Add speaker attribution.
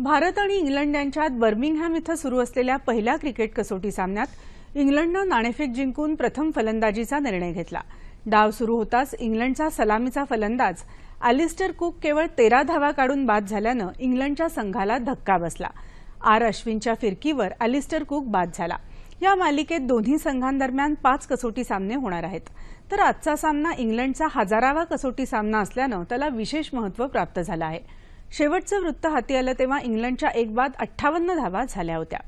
Speaker 1: भारत आणि इंग्लंड यांच्यात बर्मिंगहॅम इथं सुरू असलेल्या पहिल्या क्रिकेट कसोटी सामन्यात इंग्लंडनं नाणेफेक जिंकून प्रथम फलंदाजीचा निर्णय घेतला डाव सुरू होताच इंग्लंडचा सलामीचा फलंदाज अलिस्टर कुक केवळ तेरा धावा काढून बाद झाल्यानं इंग्लंडच्या संघाला धक्का बसला आर अश्विनच्या फिरकीवर अलिस्टर कुक बाद झाला या मालिकेत दोन्ही संघांदरम्यान पाच कसोटी सामने होणार आहेत तर आजचा सामना इंग्लंडचा हजारावा कसोटी सामना असल्यानं त्याला विशेष महत्त्व प्राप्त झालं आहे शेवटचं वृत्त हाती आलं तेव्हा इंग्लंडच्या एक बाद अठ्ठावन्न धावा झाल्या होत्या